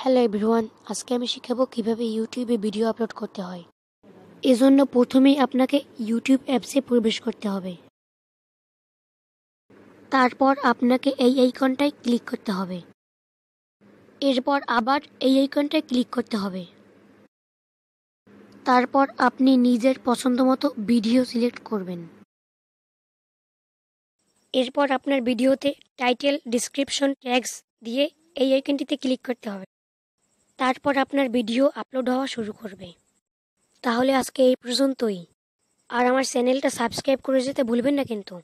hello everyone আজকে আমি শিখাবো কিভাবে ইউটিউবে ভিডিও আপলোড করতে হয় এজন্য প্রথমেই আপনাকে ইউটিউব অ্যাপসে প্রবেশ করতে হবে তারপর আপনাকে এই আইকনটায় ক্লিক করতে হবে এরপর আবার এই আইকনটায় ক্লিক করতে হবে তারপর আপনি নিজের পছন্দ মতো ভিডিও সিলেক্ট করবেন এরপর আপনার ভিডিওতে টাইটেল ডিসক্রিপশন ট্যাগস দিয়ে এই আইকনটিতে ক্লিক করতে হবে তারপর আপনার ভিডিও আপলোড হওয়া শুরু করবে তাহলে আজকে এই পর্যন্তই আর আমার চ্যানেলটা সাবস্ক্রাইব করে যেতে ভুলবেন না কিন্তু